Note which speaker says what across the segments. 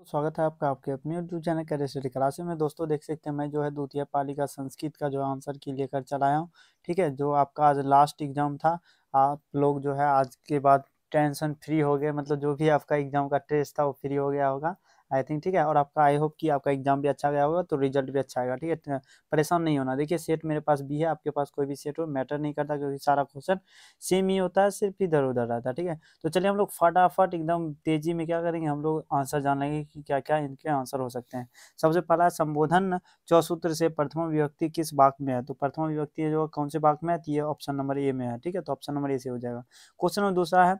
Speaker 1: तो स्वागत है आपका आपके अपने YouTube channel career study classes में दोस्तों देख सकते हैं मैं जो है द्वितीय पालिका संस्कृत का जो आंसर की लेकर चलाया हूँ ठीक है जो आपका आज लास्ट एग्जाम था आप लोग जो है आज के बाद टेंशन फ्री हो गए मतलब जो भी आपका एग्जाम का टेस्ट था वो फ्री हो गया होगा आई थिंक ठीक है और आपका आई होप कि आपका एग्जाम भी अच्छा गया होगा तो रिजल्ट भी अच्छा आएगा ठीक है परेशान नहीं होना देखिए सेट मेरे पास भी है आपके पास कोई भी सेट हो मैटर नहीं करता क्योंकि सारा क्वेश्चन सेम ही होता है सिर्फ इधर उधर रहता है ठीक है तो चलिए हम लोग फटाफट एकदम तेजी में क्या करेंगे हम लोग आंसर जान लेंगे कि क्या क्या इनके आंसर हो सकते हैं सबसे पहला संबोधन चौसूत्र से प्रथम विभक्ति किस भाग में है तो प्रथम विभक्ति जो कौन से भाग में है तो ये ऑप्शन नंबर ए में है ठीक है तो ऑप्शन नंबर ए से हो जाएगा क्वेश्चन नंबर दूसरा है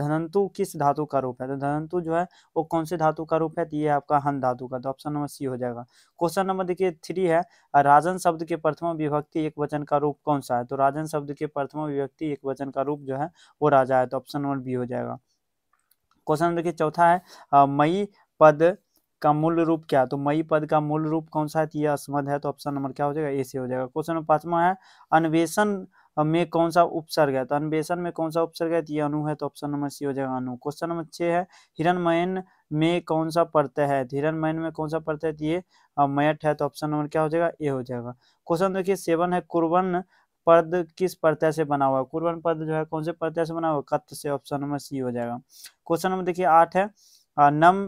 Speaker 1: धनंतु किस धातु का रूप है तो धनंतु जो है वो कौन से धातु का रूप है बट ये आपका हन धातु का तो ऑप्शन नंबर सी हो जाएगा क्वेश्चन नंबर देखिए थ्री है राजन शब्द के प्रथम विभक्ति एक वचन का रूप कौन सा है तो राजन शब्द के प्रथम विभक्ति एक वचन का रूप जो है वो राजा है तो ऑप्शन नंबर बी हो जाएगा क्वेश्चन देखिए चौथा है मई पद का मूल रूप क्या तो मई पद का मूल रूप कौन सा है तो यह अस्मद है तो ऑप्शन नंबर क्या हो जाएगा ए से हो जाएगा क्वेश्चन नंबर पांचवा है अन्वेषण अब में कौन सा उपसर्ग है तो अन्वेषण में कौन सा उपसर्ग है तो ये अनु है तो ऑप्शन नंबर सी हो जाएगा अनु क्वेश्चन नंबर छह है हिरणमयन में कौन सा पड़ता है तो हिरणमयन में कौन सा पड़ता है तो ये मयट है तो ऑप्शन नंबर क्या हो जाएगा ए हो जाएगा क्वेश्चन देखिए सेवन है कुर्बन पद किस प्रत्यय से बना हुआ है कुर्बन पद जो है कौन से प्रत्यय से बना हुआ कत से ऑप्शन नंबर सी हो जाएगा क्वेश्चन नंबर देखिए आठ है नम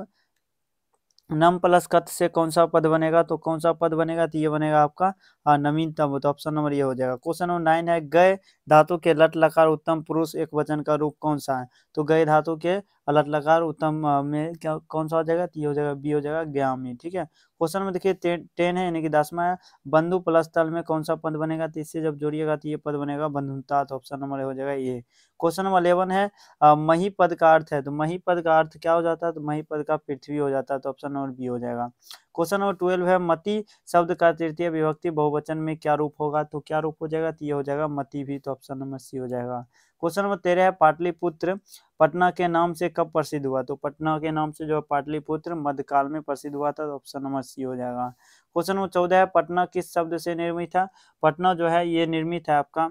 Speaker 1: नम प्लस कत से कौन सा पद बनेगा तो कौन सा पद बनेगा तो ये बनेगा आपका नवीनतम तो ऑप्शन नंबर ये हो जाएगा क्वेश्चन नंबर नाइन है गए धातु के लट लकार उत्तम पुरुष एक वचन का रूप कौन सा है तो गए धातु के अलग लकार उत्तम में क्या कौन सा हो जाएगा ये हो जाएगा बी हो जाएगा में ठीक है क्वेश्चन में देखिए टेन टेन है यानी कि दसवा है बंधु प्लस तल में कौन सा पद बनेगा तो इससे जब जोड़िएगा तो ये पद बनेगा बंधुता तो ऑप्शन नंबर हो जाएगा ये क्वेश्चन नंबर अलेवन है मही पद का अर्थ है तो मही पद का अर्थ क्या हो जाता है तो मही पद का पृथ्वी हो जाता है तो ऑप्शन नंबर बी हो जाएगा क्वेश्चन नंबर ट्वेल्व है मति शब्द का तृतीय विभक्ति बहुवचन में क्या रूप होगा तो क्या रूप हो जाएगा तो ये हो जाएगा मति भी तो ऑप्शन नंबर सी हो जाएगा क्वेश्चन नंबर तेरह है पाटलिपुत्र पटना के नाम से कब प्रसिद्ध हुआ तो पटना के नाम से जो है पाटलिपुत्र मध्यकाल में प्रसिद्ध हुआ था तो ऑप्शन नंबर सी हो जाएगा क्वेश्चन नंबर चौदह है पटना किस शब्द से निर्मित था पटना जो है ये निर्मित है आपका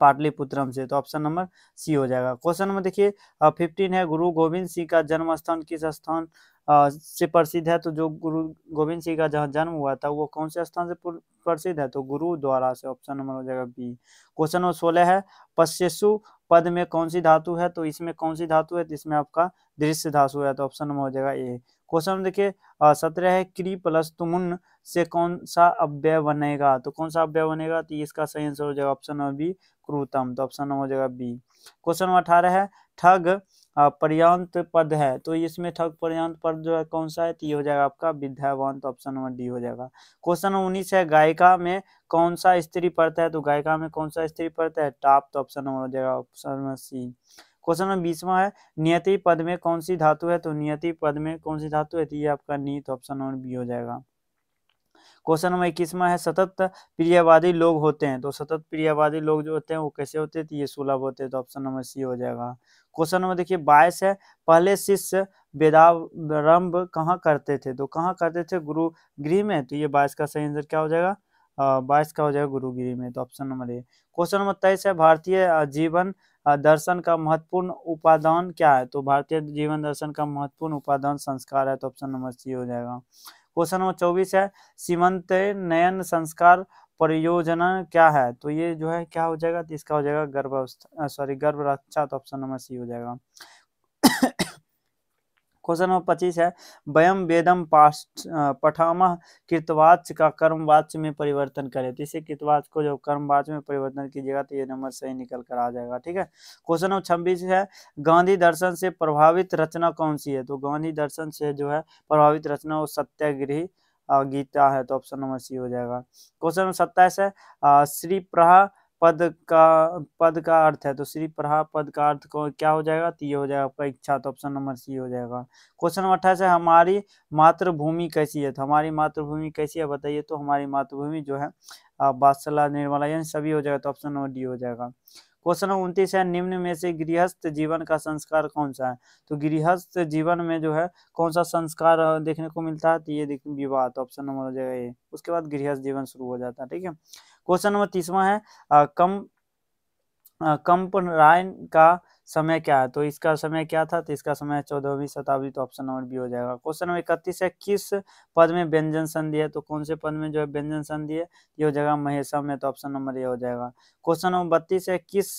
Speaker 1: पाटलिपुत्रम से तो ऑप्शन नंबर सी हो जाएगा क्वेश्चन नंबर देखिए फिफ्टीन है गुरु गोविंद सिंह का जन्म स्थान किस स्थान से प्रसिद्ध है तो जो गुरु गोविंद सिंह का जहाँ जन्म हुआ था वो कौन से स्थान से प्रसिद्ध है तो गुरु द्वारा से ऑप्शन नंबर हो जाएगा बी क्वेश्चन नंबर सोलह है पश्चेशु पद में कौन सी धातु है तो इसमें कौन सी धातु है तो इसमें आपका दृश्य धातु है तो ऑप्शन नंबर हो जाएगा ए क्वेश्चन नंबर देखिए सत्रह है क्री प्लस तुमुन से कौन सा अव्यय बनेगा तो कौन सा अव्यय बनेगा तो इसका सही आंसर हो जाएगा ऑप्शन नंबर बी क्रूतम तो ऑप्शन नंबर हो जाएगा बी क्वेश्चन नंबर अठारह है ठग पर्यांत पद है तो इसमें ठग पर्यांत पद जो है कौन सा है तो ये हो जाएगा आपका तो ऑप्शन नंबर डी हो जाएगा क्वेश्चन नंबर उन्नीस है गायिका में कौन सा स्त्री पड़ता है तो गायिका में कौन सा स्त्री पड़ता है टाप तो ऑप्शन नंबर हो जाएगा option number C question number बीसवा है नियति पद में कौन सी धातु है तो नियति पद में कौन सी धातु है तो ये आपका नीत ऑप्शन नंबर बी हो जाएगा क्वेश्चन नंबर में है सतत प्रियवादी लोग होते हैं तो सतत प्रियवादी लोग जो होते हैं वो कैसे होते हैं तो ये सुलभ होते हैं तो ऑप्शन नंबर सी हो जाएगा क्वेश्चन नंबर देखिए बाईस है पहले शिष्य वेदारंभ कहाँ करते थे तो कहाँ करते थे गुरु गृह में तो ये बाईस का सही आंसर क्या हो जाएगा बाईस का हो जाएगा गुरुगिरी में तो option number A question number तेईस है भारतीय जीवन दर्शन का महत्वपूर्ण उपादान क्या है तो भारतीय जीवन दर्शन का महत्वपूर्ण उपादान संस्कार है तो ऑप्शन नंबर सी हो जाएगा क्वेश्चन नंबर चौबीस है सीमंत नयन संस्कार परियोजना क्या है तो ये जो है क्या हो जाएगा तो इसका हो जाएगा गर्भ सॉरी गर्भ रक्षा तो ऑप्शन नंबर सी हो जाएगा क्वेश्चन नंबर पच्चीस है वयम वेदम पठामा कृतवाच का कर्मवाच में परिवर्तन करें तो इसे कृतवाच को जब कर्मवाच में परिवर्तन कीजिएगा तो ये नंबर सही निकल कर आ जाएगा ठीक है क्वेश्चन नंबर छब्बीस है गांधी दर्शन से प्रभावित रचना कौन सी है तो गांधी दर्शन से जो है प्रभावित रचना वो सत्याग्रह गीता है तो ऑप्शन नंबर सी हो जाएगा क्वेश्चन नंबर सत्ताईस है श्री प्रहा पद का पद का अर्थ है तो श्री प्रहा पद का अर्थ को क्या हो जाएगा तो ये हो जाएगा आपका इच्छा तो ऑप्शन नंबर सी हो जाएगा क्वेश्चन नंबर अट्ठाईस है हमारी मातृभूमि कैसी है तो हमारी मातृभूमि कैसी है बताइए तो हमारी मातृभूमि जो है बादशाह निर्मला यानी सभी हो जाएगा तो ऑप्शन नंबर डी हो जाएगा क्वेश्चन नंबर उनतीस है निम्न में से गृहस्थ जीवन का संस्कार कौन सा है तो गृहस्थ जीवन में जो है कौन सा संस्कार देखने को मिलता है तो ये विवाह तो ऑप्शन नंबर हो जाएगा ये उसके बाद गृहस्थ जीवन शुरू हो जाता है ठीक है क्वेश्चन नंबर तीसवा है आ, कम कंपरायन का समय क्या है तो इसका समय क्या था तो इसका समय चौदहवीं शताब्दी तो ऑप्शन नंबर बी हो जाएगा क्वेश्चन नंबर इकतीस है किस पद में व्यंजन संधि है तो कौन से पद में जो है व्यंजन संधि है ये हो जाएगा महेशम है तो ऑप्शन नंबर ए हो जाएगा क्वेश्चन नंबर बत्तीस है किस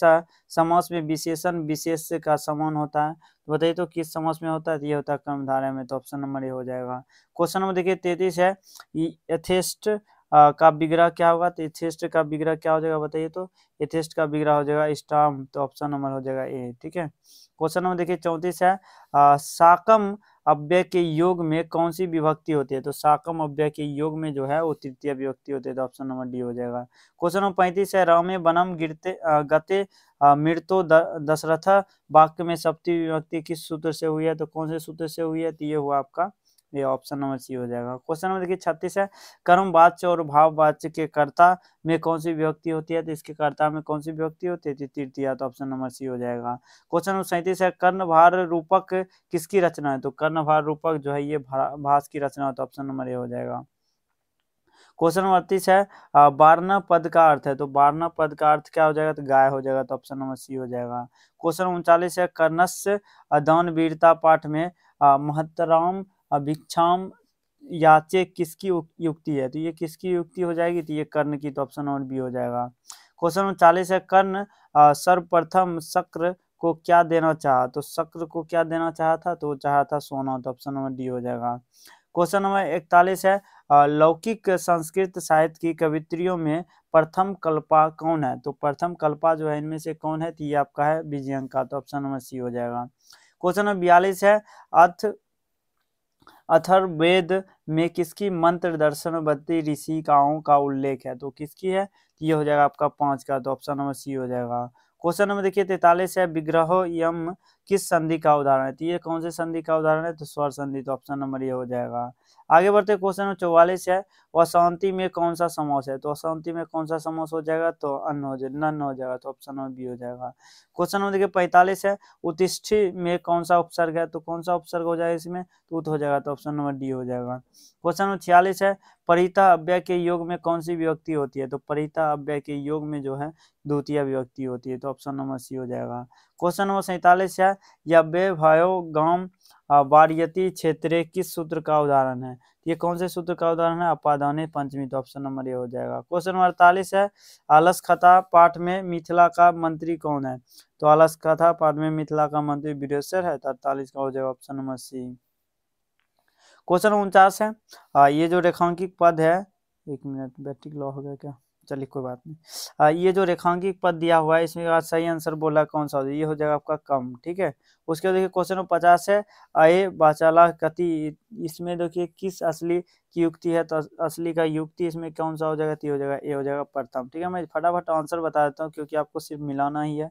Speaker 1: समास में विशेषण विशेष का समान होता है तो बताइए तो किस समास में होता है तो ये होता है कर्मधारा में तो ऑप्शन नंबर ए हो जाएगा क्वेश्चन नंबर देखिए तैतीस है यथेष्ट का विग्रह क्या होगा तो एथेस्ट का विग्रह क्या हो जाएगा बताइए तो एथेस्ट का विग्रह हो जाएगा स्टाम तो ऑप्शन नंबर हो जाएगा ए ठीक है क्वेश्चन नंबर देखिए चौंतीस है आ, साकम अव्यय के योग में कौन सी विभक्ति होती है तो साकम अव्यय के योग में जो है वो तृतीय विभक्ति होती है तो ऑप्शन नंबर डी हो जाएगा क्वेश्चन नंबर पैंतीस है रमे बनम गिरते गते मृतो दशरथ वाक्य में सप्ती विभक्ति किस सूत्र से हुई है तो कौन से सूत्र से हुई है तो ये हुआ आपका ये ऑप्शन नंबर सी हो जाएगा क्वेश्चन नंबर देखिए छत्तीस है कर्म वाच्य और भाव वाच्य के कर्ता में कौन सी व्यक्ति होती है तो इसके कर्ता में कौन सी व्यक्ति होती है तो तृतीय तो ऑप्शन नंबर सी हो जाएगा क्वेश्चन नंबर सैंतीस है कर्णभार रूपक किसकी रचना है तो कर्णभार रूपक जो है ये भाष की रचना है तो ऑप्शन नंबर ए हो जाएगा क्वेश्चन नंबर अड़तीस है बारना पद का अर्थ है तो बारना पद का अर्थ क्या हो जाएगा तो गाय हो जाएगा तो ऑप्शन नंबर सी हो जाएगा क्वेश्चन उनचालीस है कर्णस्य दान वीरता पाठ में महतराम अभिक्षाम याचे किसकी युक्ति है तो ये किसकी युक्ति हो जाएगी तो ये कर्ण की तो ऑप्शन और भी हो जाएगा क्वेश्चन नंबर चालीस है कर्ण सर्वप्रथम शक्र को क्या देना चाहा तो शक्र को क्या देना चाहा था तो चाहा था सोना तो ऑप्शन नंबर डी हो जाएगा क्वेश्चन नंबर इकतालीस है लौकिक संस्कृत साहित्य की कवित्रियों में प्रथम कल्पा कौन है तो प्रथम कल्पा जो है इनमें से कौन है तो ये आपका है विजयंका तो ऑप्शन नंबर सी हो जाएगा क्वेश्चन नंबर बयालीस है अर्थ अथर्वेद में किसकी मंत्र दर्शनवती ऋषिकाओं का उल्लेख है तो किसकी है तो ये हो जाएगा आपका पांच का तो ऑप्शन नंबर सी हो जाएगा क्वेश्चन नंबर देखिए तैतालीस है विग्रह यम किस संधि का उदाहरण है तो ये कौन से संधि का उदाहरण है तो स्वर संधि तो ऑप्शन नंबर ये हो जाएगा आगे बढ़ते क्वेश्चन नंबर चौवालीस है अशांति में कौन सा समास है तो अशांति में कौन सा समास हो जाएगा तो अन्न हो जाएगा नन हो जाएगा तो ऑप्शन नंबर बी हो जाएगा क्वेश्चन नंबर देखिए पैंतालीस है उत्तिष्ठी में कौन सा उपसर्ग है तो कौन सा उपसर्ग हो जाएगा इसमें तो उत हो जाएगा तो ऑप्शन नंबर डी हो जाएगा क्वेश्चन नंबर छियालीस है परिता अव्यय के योग में कौन सी विभक्ति होती है तो परिता अव्यय के योग में जो है द्वितीय विभक्ति होती है तो ऑप्शन नंबर सी हो जाएगा क्वेश्चन नंबर सैतालीस है या यव्यभायो गाम वारियती क्षेत्र किस सूत्र का उदाहरण है तो ये कौन से सूत्र का उदाहरण है अपादानी पंचमी तो ऑप्शन नंबर ये हो जाएगा क्वेश्चन नंबर अड़तालीस है आलस कथा पाठ में मिथिला का मंत्री कौन है तो आलस कथा पाठ में मिथिला का मंत्री वीरेश्वर है तो अड़तालीस का हो जाएगा ऑप्शन नंबर सी क्वेश्चन उनचास है आ, ये जो रेखांकित पद है एक मिनट बैटिक लॉ हो गया क्या चलिए कोई बात नहीं आ, ये जो रेखांकित पद दिया हुआ है इसमें आज सही आंसर बोला कौन सा हो ये हो जाएगा आपका कम ठीक है उसके बाद देखिए क्वेश्चन नंबर पचास है आए बाचाला कति इसमें देखिए किस असली की युक्ति है तो असली का युक्ति इसमें कौन सा हो जाएगा तो हो जाएगा ए हो जाएगा प्रथम ठीक है मैं फटाफट आंसर बता देता हूँ क्योंकि आपको सिर्फ मिलाना ही है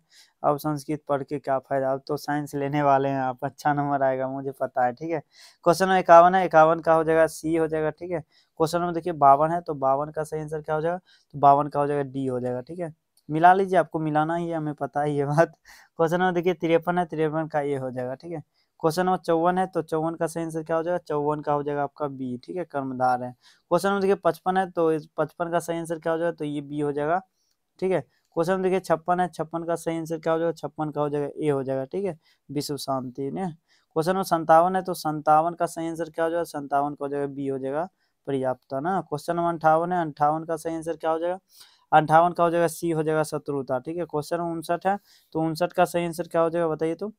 Speaker 1: अब संस्कृत पढ़ के क्या फायदा अब तो साइंस लेने वाले हैं आप अच्छा नंबर आएगा मुझे पता है ठीक है क्वेश्चन नंबर इक्यावन है इक्यावन का हो जाएगा सी हो जाएगा ठीक है क्वेश्चन नंबर देखिए बावन है तो बावन का सही आंसर क्या हो जाएगा तो बावन का हो जाएगा डी हो जाएगा ठीक है मिला लीजिए आपको मिलाना ही है हमें पता ही है बात क्वेश्चन नंबर देखिए तिरपन है तिरपन का ए हो जाएगा ठीक है क्वेश्चन नंबर चौवन है तो चौवन का सही आंसर क्या हो जाएगा चौवन का हो जाएगा आपका बी ठीक है कर्मधार है क्वेश्चन नंबर देखिए पचपन है तो पचपन का सही आंसर क्या हो जाएगा तो ये बी हो जाएगा ठीक है क्वेश्चन नंबर देखिए छप्पन है छप्पन का सही आंसर क्या हो जाएगा छप्पन का हो जाएगा ए हो जाएगा ठीक है विश्व शांति ने क्वेश्चन नंबर संतावन है तो संतावन का सही आंसर क्या हो जाएगा संतावन का हो जाएगा बी हो जाएगा पर्याप्त ना क्वेश्चन नंबर अंठावन है अंठावन का सही आंसर क्या हो जाएगा अंठावन का हो जाएगा सी हो जाएगा शत्रुता ठीक है क्वेश्चन उनसठ है तो उनसठ का सही आंसर क्या हो जाएगा बताइए तो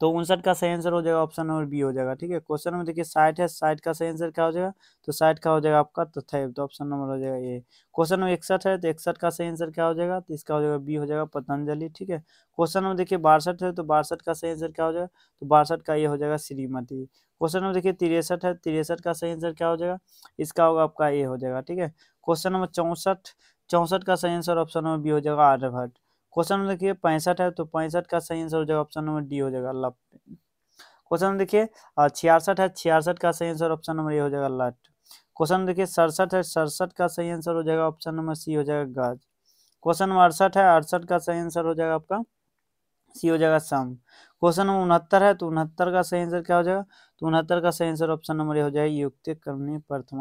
Speaker 1: तो उनसठ का सही आंसर हो जाएगा ऑप्शन नंबर बी हो जाएगा ठीक है क्वेश्चन में देखिए साइट है साइट का सही आंसर क्या हो जाएगा तो साइट का हो जाएगा आपका तथा तो, तो ऑप्शन नंबर हो जाएगा ये क्वेश्चन नंबर इकसठ है तो इकसठ का सही आंसर क्या हो जाएगा तो इसका हो जाएगा बी हो जाएगा पतंजलि ठीक है क्वेश्चन नंबर देखिए बासठ है तो बासठ का सही आंसर क्या हो जाएगा तो बासठ का ये हो जाएगा श्रीमती क्वेश्चन नंबर देखिए तिरसठ है तिरसठ का सही आंसर क्या हो जाएगा इसका होगा आपका ए हो जाएगा ठीक है क्वेश्चन नंबर चौंसठ चौंसठ का सही आंसर ऑप्शन नंबर बी हो जाएगा आर्यभट्ट क्वेश्चन नंबर देखिए पैंसठ है तो पैंसठ का सही आंसर हो जाएगा ऑप्शन नंबर डी हो जाएगा लट क्वेश्चन नंबर देखिए छियासठ है छियासठ का सही आंसर ऑप्शन नंबर ए हो जाएगा लट क्वेश्चन देखिए सड़सठ है सड़सठ का सही आंसर हो जाएगा ऑप्शन नंबर सी हो जाएगा गज क्वेश्चन नंबर अड़सठ है अड़सठ का सही आंसर हो जाएगा आपका सी हो जाएगा सम क्वेश्चन नंबर उनहत्तर है तो उनहत्तर का सही आंसर क्या हो जाएगा तो उनहत्तर का सही आंसर ऑप्शन नंबर ए हो जाएगा युक्त करनी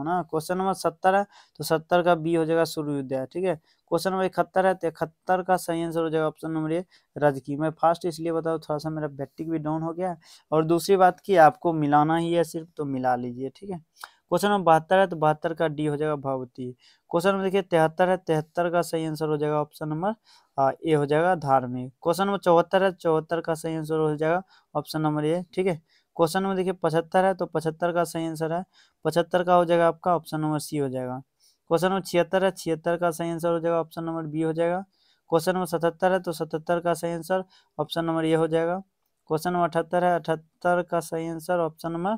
Speaker 1: ना क्वेश्चन नंबर सत्तर है तो सत्तर का बी हो जाएगा सूर्योदय ठीक है क्वेश्चन नंबर इकहत्तर है तो इकहत्तर का सही आंसर हो जाएगा ऑप्शन नंबर ए रजकी मैं फास्ट इसलिए बताऊँ थोड़ा सा मेरा बैटिक भी डाउन हो गया और दूसरी बात की आपको मिलाना ही है सिर्फ तो मिला लीजिए ठीक है क्वेश्चन नंबर बहत्तर है तो बहत्तर का डी हो जाएगा भगवती क्वेश्चन नंबर देखिए तिहत्तर है तिहत्तर का सही आंसर हो जाएगा ऑप्शन नंबर ए हो जाएगा धार्मिक क्वेश्चन नंबर चौहत्तर है चौहत्तर का सही आंसर हो जाएगा ऑप्शन नंबर ए ठीक है क्वेश्चन नंबर देखिए पचहत्तर है तो पचहत्तर का सही आंसर है पचहत्तर का हो जाएगा आपका ऑप्शन नंबर सी हो जाएगा क्वेश्चन नंबर छिहत्तर है छिहत्तर का सही आंसर हो जाएगा ऑप्शन नंबर बी हो जाएगा क्वेश्चन नंबर सतहत्तर है तो सतहत्तर का सही आंसर ऑप्शन नंबर ए हो जाएगा क्वेश्चन नंबर अठहत्तर है अठहत्तर का सही आंसर ऑप्शन नंबर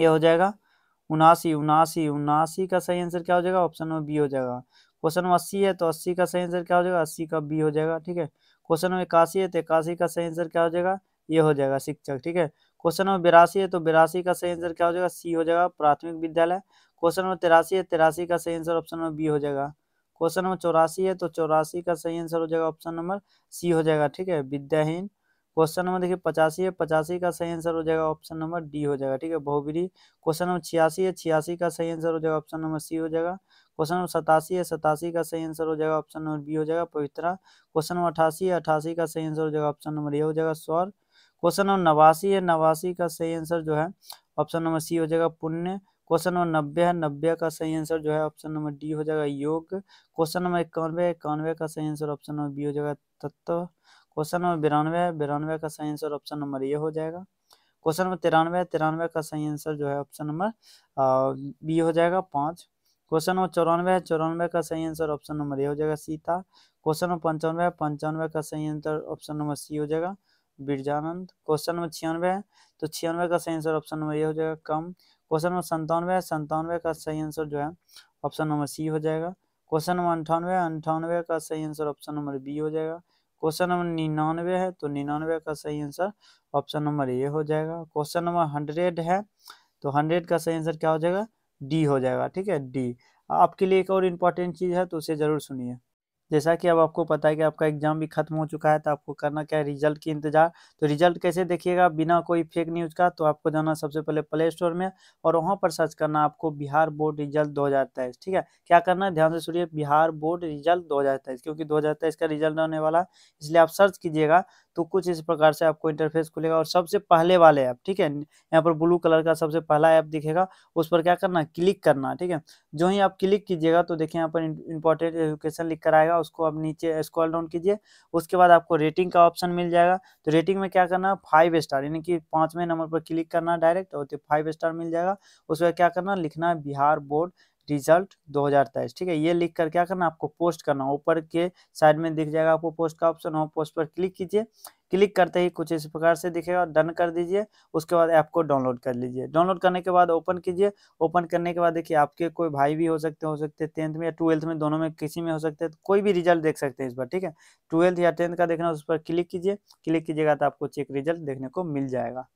Speaker 1: ए हो जाएगा उनासी उनासी उनासी का सही आंसर क्या हो जाएगा ऑप्शन में बी हो जाएगा क्वेश्चन नंबर अस्सी है तो अस्सी का सही आंसर क्या हो जाएगा अस्सी का बी हो जाएगा ठीक है क्वेश्चन नंबर इक्यासी है तो इक्यासी का सही आंसर क्या हो जाएगा ये हो जाएगा शिक्षक ठीक है क्वेश्चन नंबर बिरासी है तो बिरासी का सही आंसर क्या हो जाएगा सी हो जाएगा प्राथमिक विद्यालय क्वेश्चन नंबर तिरासी है तिरासी का सही आंसर ऑप्शन नंबर बी हो जाएगा क्वेश्चन नंबर चौरासी है तो चौरासी का सही आंसर हो जाएगा ऑप्शन नंबर सी हो जाएगा ठीक है विद्याहीन क्वेश्चन नंबर देखिए पचासी है पचासी का सही आंसर हो जाएगा ऑप्शन नंबर डी हो जाएगा ठीक है बहुबिरी क्वेश्चन नंबर छियासी है छियासी का सही आंसर हो जाएगा ऑप्शन नंबर सी हो जाएगा क्वेश्चन नंबर सतासी है सतासी का सही आंसर हो जाएगा ऑप्शन नंबर बी हो जाएगा पवित्रा क्वेश्चन नंबर अठासी है अठासी का सही आंसर हो जाएगा ऑप्शन नंबर ए हो जाएगा स्वर क्वेश्चन नंबर नवासी है नवासी का सही आंसर जो है ऑप्शन नंबर सी हो जाएगा पुण्य क्वेश्चन नंबर नब्बे है नब्बे का सही आंसर जो है ऑप्शन नंबर डी हो जाएगा योग क्वेश्चन नंबर इक्यानवे इक्यानवे का सही आंसर ऑप्शन नंबर बी हो जाएगा तत्व क्वेश्चन नंबर बिरानवे है बिरानवे का सही आंसर ऑप्शन नंबर ये हो जाएगा क्वेश्चन नंबर तिरानवे है तिरानवे का सही आंसर जो है ऑप्शन नंबर बी हो जाएगा पाँच क्वेश्चन नंबर चौरानवे है चौरानवे का सही आंसर ऑप्शन नंबर ए हो जाएगा सीता क्वेश्चन नंबर पंचानवे है पंचानवे का सही आंसर ऑप्शन नंबर सी हो जाएगा बिरजानंद क्वेश्चन नंबर छियानवे है तो छियानवे का सही आंसर ऑप्शन नंबर ए हो जाएगा कम क्वेश्चन नंबर संतानवे है संतानवे का सही आंसर जो है ऑप्शन नंबर सी हो जाएगा क्वेश्चन नंबर अंठानवे अंठानवे का सही आंसर ऑप्शन नंबर बी हो जाएगा क्वेश्चन नंबर निन्यानवे है तो निन्यानवे का सही आंसर ऑप्शन नंबर ए हो जाएगा क्वेश्चन नंबर हंड्रेड है तो हंड्रेड का सही आंसर क्या हो जाएगा डी हो जाएगा ठीक है डी आपके लिए एक और इम्पोर्टेंट चीज़ है तो उसे ज़रूर सुनिए जैसा कि अब आपको पता है कि आपका एग्जाम भी खत्म हो चुका है तो आपको करना क्या है रिजल्ट की इंतजार तो रिजल्ट कैसे देखिएगा बिना कोई फेक न्यूज़ का तो आपको जाना सबसे पहले प्ले स्टोर में और वहाँ पर सर्च करना आपको बिहार बोर्ड रिजल्ट दो ठीक है क्या करना है ध्यान से सुनिए बिहार बोर्ड रिजल्ट दो क्योंकि दो का रिजल्ट आने वाला है इसलिए आप सर्च कीजिएगा तो कुछ इस प्रकार से आपको इंटरफेस खुलेगा और सबसे पहले वाले ऐप ठीक है यहाँ पर ब्लू कलर का सबसे पहला ऐप दिखेगा उस पर क्या करना क्लिक करना ठीक है जो ही आप क्लिक कीजिएगा तो देखिए यहाँ पर इंपॉर्टेंट एजुकेशन लिख कर आएगा उसको आप नीचे स्क्रॉल डाउन कीजिए उसके बाद आपको रेटिंग का ऑप्शन मिल जाएगा तो रेटिंग में क्या करना फाइव स्टार यानी कि पाँचवें नंबर पर क्लिक करना डायरेक्ट और फाइव स्टार मिल जाएगा उसके बाद क्या करना लिखना बिहार बोर्ड रिजल्ट 2023 ठीक है ये लिख कर क्या करना आपको पोस्ट करना ऊपर के साइड में दिख जाएगा आपको पोस्ट का ऑप्शन हो पोस्ट पर क्लिक कीजिए क्लिक करते ही कुछ इस प्रकार से दिखेगा डन कर दीजिए उसके बाद ऐप को डाउनलोड कर लीजिए डाउनलोड करने के बाद ओपन कीजिए ओपन करने के बाद देखिए आपके कोई भाई भी हो सकते हो सकते हैं टेंथ में या ट्वेल्थ में दोनों में किसी में हो सकते हैं तो कोई भी रिजल्ट देख सकते हैं इस बार ठीक है ट्वेल्थ या टेंथ का देखना उस पर क्लिक कीजिए क्लिक कीजिएगा तो आपको चेक रिजल्ट देखने को मिल जाएगा